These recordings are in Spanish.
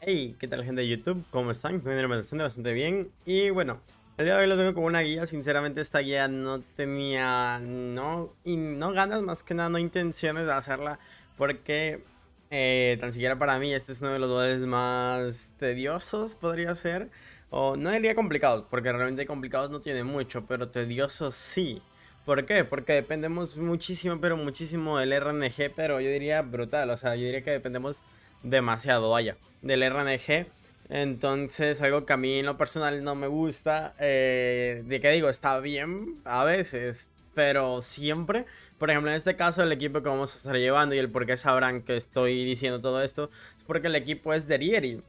Hey, ¿qué tal gente de YouTube? ¿Cómo están? Me bastante, bastante bien. Y bueno, el día de hoy lo vengo con una guía. Sinceramente, esta guía no tenía no, y no ganas, más que nada, no intenciones de hacerla. Porque eh, tan siquiera para mí este es uno de los dueles más tediosos, podría ser. O no diría complicado porque realmente complicados no tiene mucho, pero tediosos sí. ¿Por qué? Porque dependemos muchísimo, pero muchísimo del RNG, pero yo diría brutal. O sea, yo diría que dependemos demasiado, vaya, del RNG. Entonces, algo que a mí en lo personal no me gusta, eh, de que digo, está bien a veces, pero siempre, por ejemplo, en este caso, el equipo que vamos a estar llevando y el por qué sabrán que estoy diciendo todo esto, es porque el equipo es de Rieri.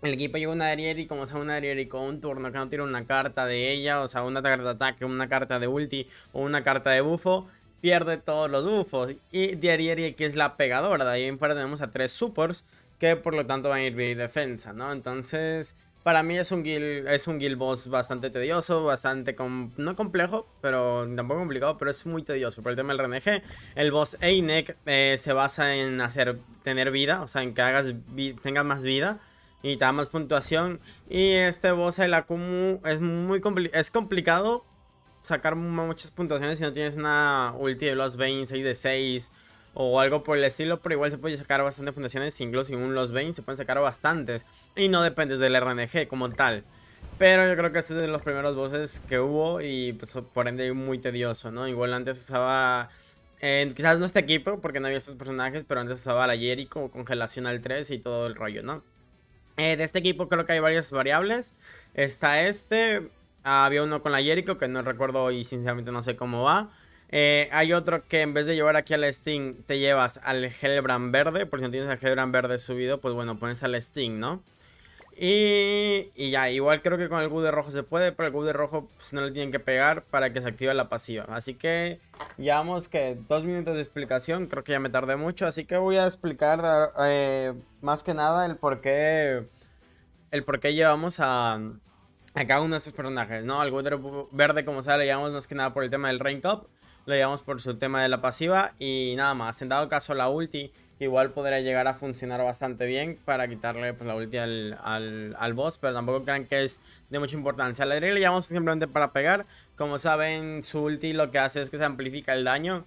El equipo lleva una y como sea una y con un turno que no tira una carta de ella, o sea, una carta de ataque, una carta de ulti o una carta de bufo, pierde todos los buffos. Y Diarieri que es la pegadora. De ahí en fuera tenemos a tres supers que por lo tanto van a ir bien defensa, ¿no? Entonces, para mí es un guild, es un guild boss bastante tedioso, bastante, no complejo, pero tampoco complicado, pero es muy tedioso. Por el tema del RNG, el boss Einek eh, se basa en hacer, tener vida, o sea, en que hagas tengas más vida y te da más puntuación. Y este boss, el Akumu, es muy es complicado, sacar muchas puntuaciones si no tienes una ulti de los 20, 6 de 6 o algo por el estilo, pero igual se puede sacar bastantes puntuaciones, incluso sin un los 20 se pueden sacar bastantes y no dependes del RNG como tal. Pero yo creo que este es de los primeros bosses que hubo y pues por ende muy tedioso, ¿no? Igual antes usaba, quizás no este equipo porque no había estos personajes, pero antes usaba la Jericho, congelación al 3 y todo el rollo, ¿no? Eh, de este equipo creo que hay varias variables. Está este, Ah, había uno con la Jericho que no recuerdo y sinceramente no sé cómo va. Eh, hay otro que en vez de llevar aquí al Sting, te llevas al Hellbrand verde. Por si no tienes al Hellbrand verde subido, pues bueno, pones al Sting, ¿no? Y, ya, igual creo que con el gude rojo se puede, pero el gude rojo pues, no le tienen que pegar para que se active la pasiva. Así que llevamos que dos minutos de explicación, creo que ya me tardé mucho. Así que voy a explicar eh, más que nada el por qué, el por qué llevamos a a cada uno de estos personajes, ¿no? Al otro Verde, como sea, lo llevamos más que nada por el tema del Rain Up, lo llevamos por su tema de la pasiva y nada más. En dado caso, la ulti, que igual podría llegar a funcionar bastante bien para quitarle pues, la ulti al, al, boss, pero tampoco crean que es de mucha importancia. La Adriel le llevamos simplemente para pegar. Como saben, su ulti lo que hace es que se amplifica el daño.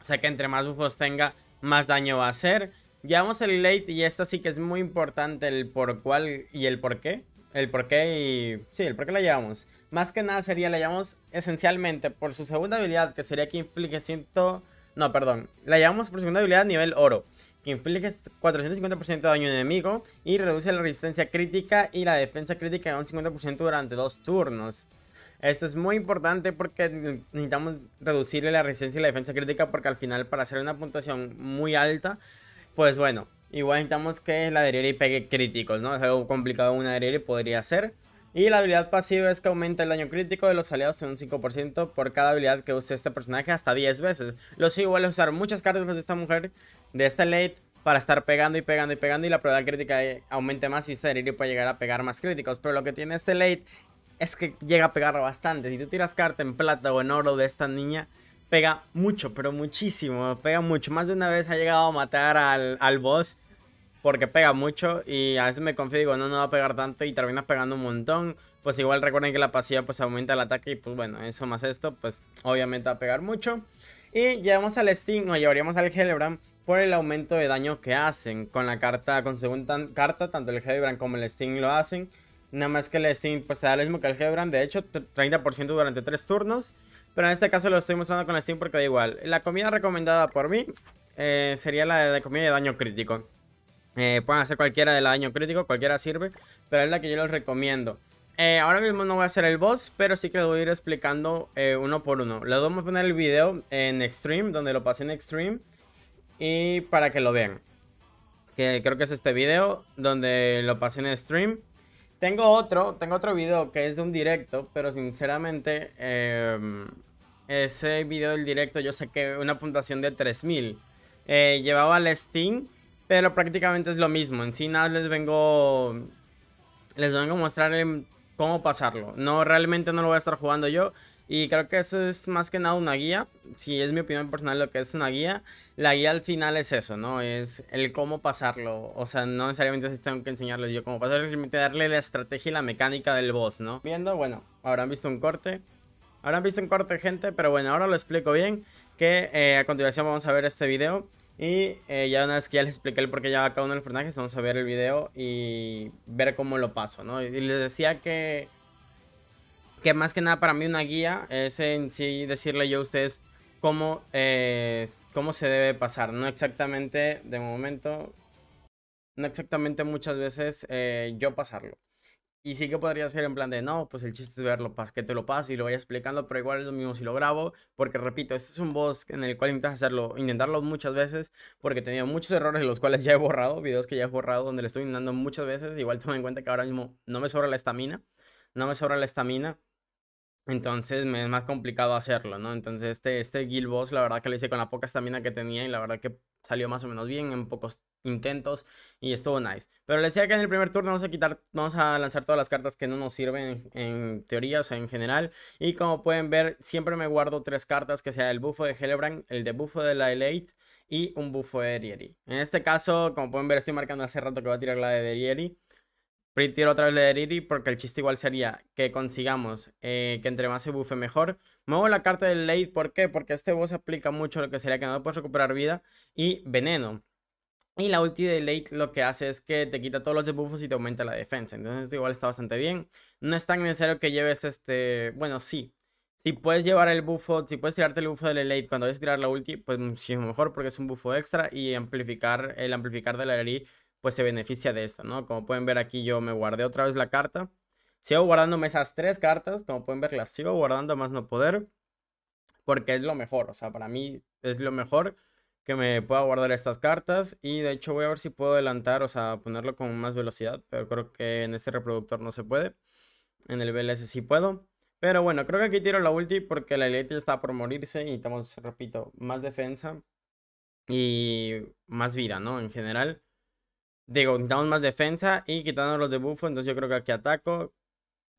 O sea que entre más buffos tenga, más daño va a hacer. Llevamos el late y esta sí que es muy importante el por cuál y el por qué el por qué y... Sí, el por qué la llevamos. Más que nada sería, la llevamos esencialmente por su segunda habilidad, que sería que inflige 100... No, perdón. La llevamos por segunda habilidad nivel oro, que inflige 450% de daño enemigo y reduce la resistencia crítica y la defensa crítica a un 50% durante dos turnos. Esto es muy importante porque necesitamos reducirle la resistencia y la defensa crítica porque al final para hacer una puntuación muy alta, pues bueno, Igual necesitamos que la y pegue críticos, ¿no? Es algo complicado una y podría ser. Y la habilidad pasiva es que aumenta el daño crítico de los aliados en un 5% por cada habilidad que use este personaje hasta 10 veces. Lo sí, igual a usar muchas cartas de esta mujer, de esta late, para estar pegando y pegando y pegando y la probabilidad crítica eh, aumente más y esta Driri puede llegar a pegar más críticos. Pero lo que tiene este late es que llega a pegar bastante. Si tú tiras carta en plata o en oro de esta niña, pega mucho, pero muchísimo, pega mucho. Más de una vez ha llegado a matar al, al boss porque pega mucho y a veces me confío y digo, no, no va a pegar tanto y terminas pegando un montón. Pues igual recuerden que la pasiva pues aumenta el ataque y pues bueno, eso más esto, pues obviamente va a pegar mucho. Y llevamos al Sting, o llevaríamos al Hellebrand por el aumento de daño que hacen con la carta, con su carta, tanto el Hebran como el Sting lo hacen. Nada más que el Sting pues te da lo mismo que el gebran de hecho 30% durante 3 turnos. Pero en este caso lo estoy mostrando con el steam porque da igual. La comida recomendada por mí eh, sería la de comida de daño crítico. Eh, pueden hacer cualquiera de daño crítico, cualquiera sirve, pero es la que yo les recomiendo. Eh, ahora mismo no voy a hacer el boss, pero sí que lo voy a ir explicando eh, uno por uno. Les vamos a poner el video en Extreme, donde lo pasé en Extreme, y para que lo vean. Que creo que es este video, donde lo pasé en Stream. Tengo otro, tengo otro video que es de un directo, pero sinceramente em, ese video del directo yo sé saqué una puntuación de 3000. llevaba al Steam pero prácticamente es lo mismo. En sí nada les vengo. Les vengo a mostrar cómo pasarlo. No, realmente no lo voy a estar jugando yo. Y creo que eso es más que nada una guía. Si es mi opinión personal lo que es una guía. La guía al final es eso, ¿no? Es el cómo pasarlo. O sea, no necesariamente se tengo que enseñarles yo cómo pasarlo. Simplemente darle la estrategia y la mecánica del boss, ¿no? Viendo, bueno, habrán visto un corte. Habrán visto un corte, gente. Pero bueno, ahora lo explico bien. Que eh, a continuación vamos a ver este video. Y eh, ya una vez que ya les expliqué el por qué lleva cada uno de los personajes, vamos a ver el video y ver cómo lo paso, ¿no? Y les decía que, que más que nada para mí una guía es en sí decirle yo a ustedes cómo, eh, cómo se debe pasar. No exactamente, de momento, no exactamente muchas veces eh, yo pasarlo. Y sí que podría ser en plan de, no, pues el chiste es verlo, pas que te lo pase y lo vaya explicando, pero igual es lo mismo si lo grabo, porque repito, este es un boss en el cual intentas hacerlo, intentarlo muchas veces, porque he tenido muchos errores los cuales ya he borrado, videos que ya he borrado donde le estoy intentando muchas veces, igual toma en cuenta que ahora mismo no me sobra la estamina, no me sobra la estamina, entonces me es más complicado hacerlo, ¿no? Entonces este, este Guild Boss la verdad que lo hice con la poca estamina que tenía y la verdad que salió más o menos bien en pocos intentos y estuvo nice. Pero les decía que en el primer turno vamos a quitar, vamos a lanzar todas las cartas que no nos sirven en, teoría, o sea, en general. Y como pueden ver, siempre me guardo tres cartas, que sea el bufo de Helebrand, el de de la Elite y un bufo de Rieri. En este caso, como pueden ver, estoy marcando hace rato que va a tirar la de Rieri otra vez de porque el chiste igual sería que consigamos eh, que entre más se bufe mejor. Muevo la carta del late, ¿por qué? Porque este boss aplica mucho lo que sería que no puedes recuperar vida y veneno. Y la ulti de late lo que hace es que te quita todos los debuffos y te aumenta la defensa. Entonces esto igual está bastante bien. No es tan necesario que lleves este... Bueno, sí. Si puedes llevar el buffo, si puedes tirarte el buffo del late cuando vayas tirar la ulti, pues es mejor porque es un buffo extra y amplificar el amplificar de la pues se beneficia de esta, ¿no? Como pueden ver aquí yo me guardé otra vez la carta. Sigo guardándome esas tres cartas, como pueden ver las sigo guardando más no poder, porque es lo mejor, o sea, para mí es lo mejor que me pueda guardar estas cartas y de hecho voy a ver si puedo adelantar, o sea, ponerlo con más velocidad, pero creo que en este reproductor no se puede, en el BLS sí puedo. Pero bueno, creo que aquí tiro la ulti porque la Elite está por morirse y estamos, repito, más defensa y más vida, ¿no? En general. Digo, damos más defensa y quitando los de Entonces yo creo que aquí ataco.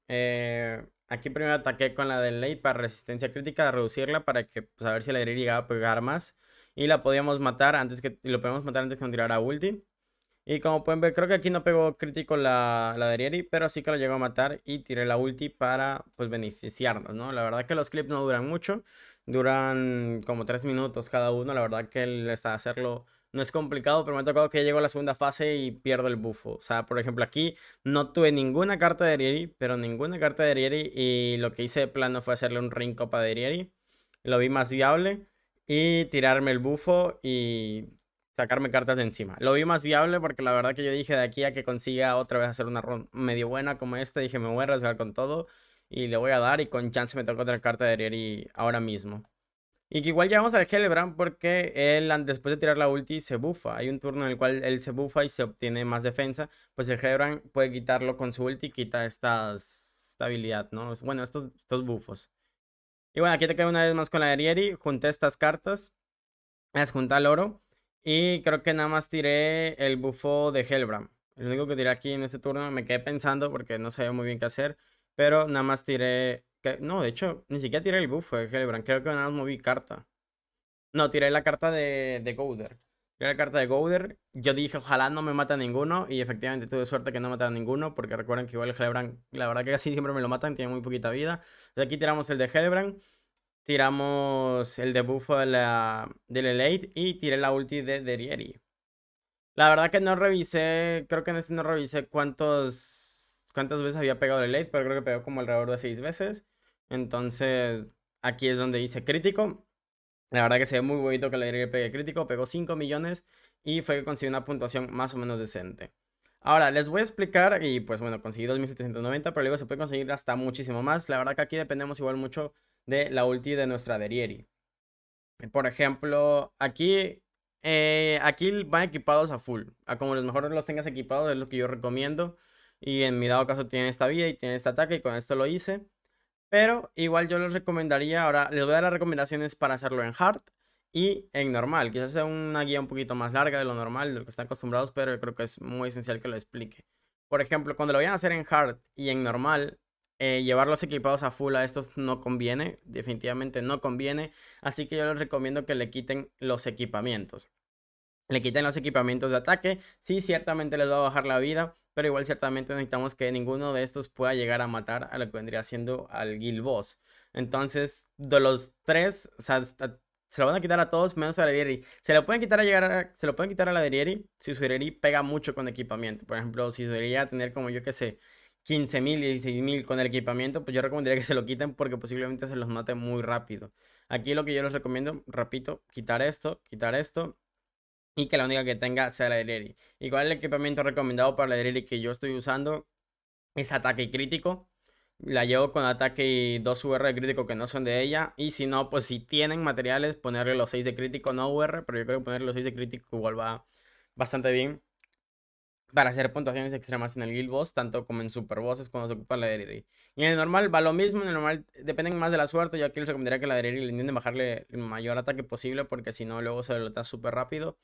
Eh, aquí primero ataqué con la de late para resistencia crítica, reducirla para que pues, a ver si la herida llegaba a pegar más. Y la podíamos matar antes que. Y lo podemos matar antes que nos tirara ulti. Y como pueden ver, creo que aquí no pegó crítico la, la de pero sí que lo llegó a matar y tiré la ulti para pues beneficiarnos, ¿no? La verdad que los clips no duran mucho, duran como 3 minutos cada uno, la verdad que él está hacerlo no es complicado, pero me ha tocado que llego a la segunda fase y pierdo el bufo. O sea, por ejemplo, aquí no tuve ninguna carta de Rieri, pero ninguna carta de Rieri. Y lo que hice de plano fue hacerle un ring copa de Rieri. Lo vi más viable. Y tirarme el bufo y sacarme cartas de encima. Lo vi más viable porque la verdad que yo dije de aquí a que consiga otra vez hacer una ronda medio buena como esta, dije me voy a arriesgar con todo y le voy a dar y con chance me toca otra carta de Rieri ahora mismo. Y que igual llegamos al Hellbrand porque él, después de tirar la ulti, se bufa. Hay un turno en el cual él se bufa y se obtiene más defensa. Pues el Hellbrand puede quitarlo con su ulti y quita esta habilidad, ¿no? Bueno, estos, estos bufos. Y bueno, aquí te quedo una vez más con la de Rieri. Junté estas cartas. Es juntar al oro. Y creo que nada más tiré el bufo de Hellbrand. Lo único que tiré aquí en este turno, me quedé pensando porque no sabía muy bien qué hacer. Pero nada más tiré no, de hecho, ni siquiera tiré el buff de Hellbrand. Creo que nada más moví carta. No, tiré la carta de, de Gouder. Tiré la carta de Gouder. Yo dije, ojalá no me mata ninguno. Y efectivamente tuve suerte que no matara a ninguno. Porque recuerden que igual el Helebrand la verdad que casi siempre me lo matan. Tiene muy poquita vida. Entonces aquí tiramos el de Helebrand Tiramos el de la, del Elite. Y tiré la ulti de Derieri. La verdad que no revisé, creo que en este no revisé cuántos, cuántas veces había pegado el Elite, pero creo que pegó como alrededor de 6 veces. Entonces, aquí es donde hice crítico. La verdad que se ve muy bonito que la derieri pegue crítico. Pegó 5 millones y fue que consiguió una puntuación más o menos decente. Ahora, les voy a explicar, y pues bueno, conseguí 2790, pero luego se puede conseguir hasta muchísimo más. La verdad que aquí dependemos igual mucho de la ulti de nuestra Derieri. Por ejemplo, aquí, eh, aquí van equipados a full. A como los mejores los tengas equipados es lo que yo recomiendo. Y en mi dado caso tiene esta vida y tiene este ataque y con esto lo hice. Pero igual yo les recomendaría, ahora les voy a dar las recomendaciones para hacerlo en hard y en normal. Quizás sea una guía un poquito más larga de lo normal, de lo que están acostumbrados, pero yo creo que es muy esencial que lo explique. Por ejemplo, cuando lo vayan a hacer en hard y en normal, eh, llevarlos equipados a full a estos no conviene, definitivamente no conviene, así que yo les recomiendo que le quiten los equipamientos. Le quiten los equipamientos de ataque, sí, ciertamente les va a bajar la vida, pero igual ciertamente necesitamos que ninguno de estos pueda llegar a matar a lo que vendría siendo al guild boss. Entonces, de los tres, se lo van a quitar a todos menos a la Dieri. Se lo pueden quitar a llegar se lo pueden quitar a la Dieri si su Dieri pega mucho con equipamiento. Por ejemplo, si su a tener como yo que sé 15.000, 16.000 con el equipamiento, pues yo recomendaría que se lo quiten porque posiblemente se los mate muy rápido. Aquí lo que yo les recomiendo, repito, quitar esto, quitar esto y que la única que tenga sea la de Igual el equipamiento recomendado para la de que yo estoy usando? Es ataque crítico. La llevo con ataque y 2 UR de crítico que no son de ella. Y si no, pues si tienen materiales, ponerle los 6 de crítico, no UR. Pero yo creo que ponerle los 6 de crítico igual va bastante bien. Para hacer puntuaciones extremas en el Guild Boss, tanto como en Super Bosses cuando se ocupa la de Y en el normal va lo mismo. En el normal dependen más de la suerte. Yo aquí les recomendaría que la de le intenten bajarle el mayor ataque posible. Porque si no, luego se derrota súper rápido.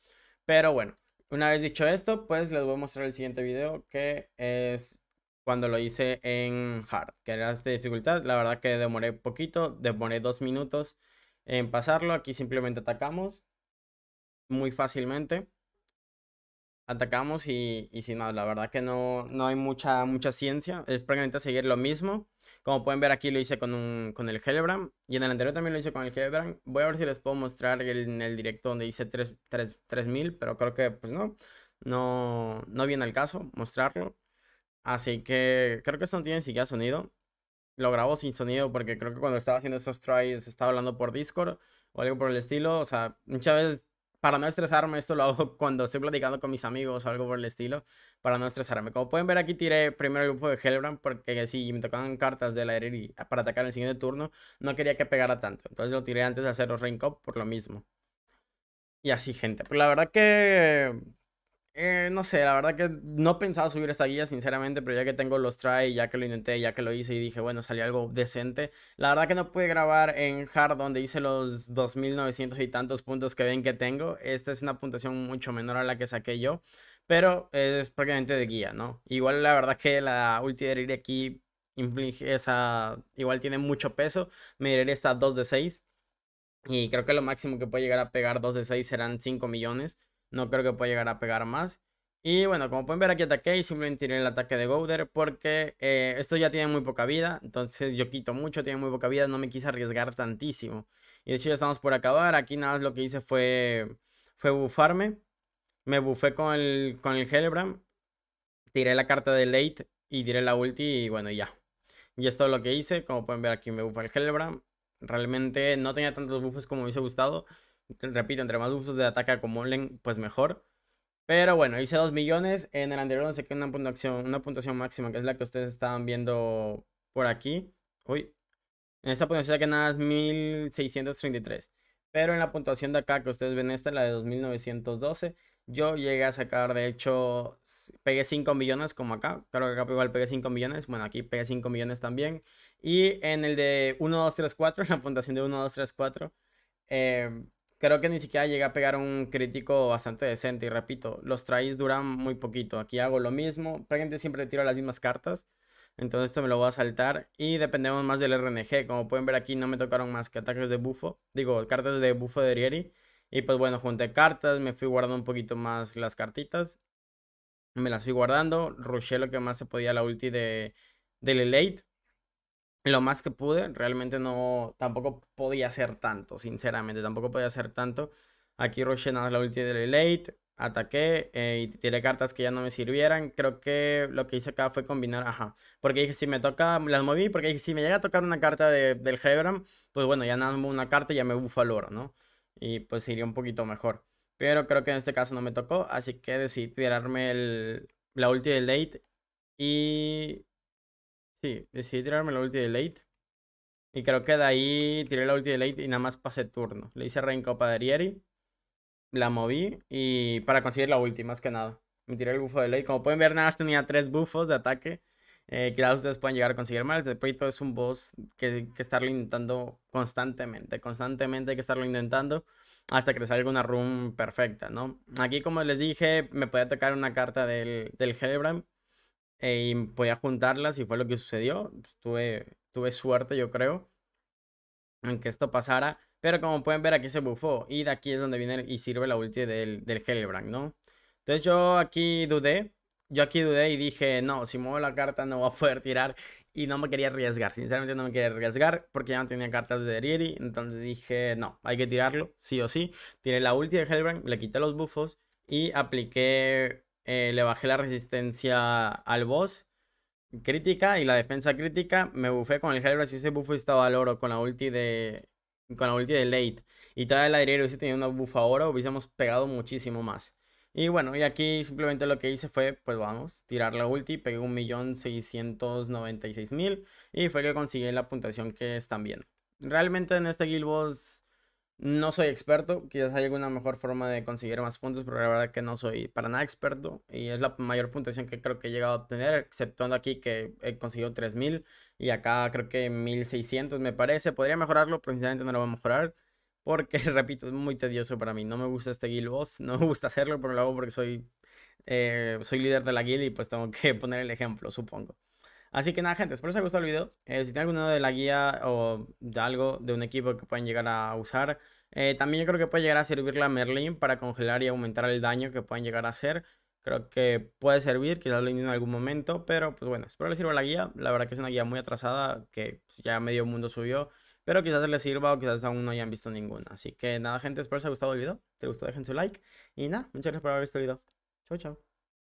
Pero bueno, una vez dicho esto, pues les voy a mostrar el siguiente video que es cuando lo hice en hard, que era de dificultad. La verdad que demoré poquito, demoré dos minutos en pasarlo. Aquí simplemente atacamos muy fácilmente. Atacamos y, y sin nada, la verdad que no, no hay mucha, mucha ciencia. Es prácticamente seguir lo mismo. Como pueden ver aquí lo hice con, un, con el Hellebram. Y en el anterior también lo hice con el Hellebram. Voy a ver si les puedo mostrar el, en el directo donde hice 3000. pero creo que pues no. No, no viene al caso mostrarlo. Así que creo que esto no tiene siquiera sonido. Lo grabó sin sonido porque creo que cuando estaba haciendo esos tries estaba hablando por Discord o algo por el estilo. O sea, muchas veces para no estresarme, esto lo hago cuando estoy platicando con mis amigos o algo por el estilo, para no estresarme. Como pueden ver aquí tiré primero el grupo de Hellbrand porque si me tocaban cartas de la para atacar el siguiente turno, no quería que pegara tanto. Entonces lo tiré antes de hacer los Rain por lo mismo. Y así, gente. Pero pues, la verdad que eh, no sé, la verdad que no pensaba subir esta guía, sinceramente, pero ya que tengo los try, ya que lo intenté, ya que lo hice y dije, bueno, salió algo decente. La verdad que no pude grabar en hard donde hice los 2900 y tantos puntos que ven que tengo. Esta es una puntuación mucho menor a la que saqué yo, pero es prácticamente de guía, ¿no? Igual la verdad que la ulti de Riri aquí esa, igual tiene mucho peso. Me Miraré esta 2 de 6. Y creo que lo máximo que puede llegar a pegar 2 de 6 serán 5 millones. No creo que pueda llegar a pegar más. Y bueno, como pueden ver aquí ataqué y simplemente tiré el ataque de Gouder porque eh, esto ya tiene muy poca vida. Entonces yo quito mucho, tiene muy poca vida, no me quise arriesgar tantísimo. Y de hecho ya estamos por acabar. Aquí nada más lo que hice fue, fue bufarme. Me bufé con el, con el Helebram. Tiré la carta de late y tiré la ulti y bueno, ya. Y esto es lo que hice. Como pueden ver aquí me bufé el Helebram. Realmente no tenía tantos buffos como me hubiese gustado. Repito, entre más usos de ataque acumulen, pues mejor. Pero bueno, hice 2 millones. En el anterior no sé qué, una puntuación, una puntuación máxima, que es la que ustedes estaban viendo por aquí. Uy. En esta puntuación que nada es 1633. Pero en la puntuación de acá que ustedes ven esta, la de 2912, yo llegué a sacar, de hecho, pegué 5 millones como acá. Claro que acá igual pegué 5 millones. Bueno, aquí pegué 5 millones también. Y en el de 1, 2, 3, 4, en la puntuación de 1, 2, 3, 4, eh, Creo que ni siquiera llegué a pegar un crítico bastante decente. Y repito, los tries duran muy poquito. Aquí hago lo mismo. Prácticamente siempre tiro las mismas cartas. Entonces esto me lo voy a saltar. Y dependemos más del RNG. Como pueden ver aquí no me tocaron más que ataques de bufo. Digo, cartas de bufo de Rieri. Y pues bueno, junté cartas. Me fui guardando un poquito más las cartitas. Me las fui guardando. Rushé lo que más se podía la ulti de, del lo más que pude. Realmente no, tampoco podía hacer tanto, sinceramente, tampoco podía hacer tanto. Aquí rushé nada la ulti del late, ataqué eh, y tiré cartas que ya no me sirvieran. Creo que lo que hice acá fue combinar, ajá, porque dije si me toca, las moví, porque dije si me llega a tocar una carta de, del Hebram, pues bueno, ya nada una carta y ya me bufa el oro, ¿no? Y pues iría un poquito mejor. Pero creo que en este caso no me tocó, así que decidí tirarme el, la ulti del late y Sí, decidí tirarme la ulti de late. Y creo que de ahí tiré la ulti de late y nada más pasé turno. Le hice Copa de Rieri. La moví y para conseguir la ulti, más que nada. Me tiré el bufo de late. Como pueden ver, nada más tenía tres bufos de ataque. Eh, quizás ustedes puedan llegar a conseguir más. de Peyto es un boss que, que estarlo intentando constantemente. Constantemente hay que estarlo intentando hasta que le salga una run perfecta, ¿no? Aquí, como les dije, me podía tocar una carta del, del eh, y podía juntarlas y fue lo que sucedió. Pues, tuve, tuve suerte, yo creo, en que esto pasara. Pero como pueden ver, aquí se bufó. Y de aquí es donde viene y sirve la ulti del, del ¿no? Entonces yo aquí dudé. Yo aquí dudé y dije, no, si muevo la carta no voy a poder tirar. Y no me quería arriesgar. Sinceramente no me quería arriesgar porque ya no tenía cartas de Riri. Entonces dije, no, hay que tirarlo, sí o sí. Tiré la ulti de Hellbrand, le quité los bufos y apliqué eh, le bajé la resistencia al boss crítica y la defensa crítica. Me bufé con el Hydra Si ese buff estaba al oro con la ulti de. Con la ulti de late. Y tal el adriero hubiese tenido una a oro, hubiésemos pegado muchísimo más. Y bueno, y aquí simplemente lo que hice fue, pues vamos, tirar la ulti, pegué 1.696.000 y fue que conseguí la puntuación que están viendo. Realmente en este Guild Boss no soy experto, quizás hay alguna mejor forma de conseguir más puntos, pero la verdad que no soy para nada experto y es la mayor puntuación que creo que he llegado a obtener, exceptuando aquí que he conseguido 3000 y acá creo que 1600 me parece. Podría mejorarlo, pero sinceramente no lo voy a mejorar porque, repito, es muy tedioso para mí. No me gusta este guild boss, no me gusta hacerlo, pero lo hago porque soy, eh, soy líder de la guild y pues tengo que poner el ejemplo, supongo. Así que nada, gente, espero les haya gustado el video. Eh, si tienen alguna de la guía o de algo de un equipo que pueden llegar a usar, eh, también yo creo que puede llegar a servir a Merlin para congelar y aumentar el daño que pueden llegar a hacer. Creo que puede servir, quizás lo en algún momento, pero pues bueno, espero les sirva la guía. La verdad que es una guía muy atrasada que pues, ya medio mundo subió, pero quizás les sirva o quizás aún no hayan visto ninguna. Así que nada, gente, espero les haya gustado el video. te gusta dejen su like. Y nada, muchas gracias por haber visto el video. Chau, chau.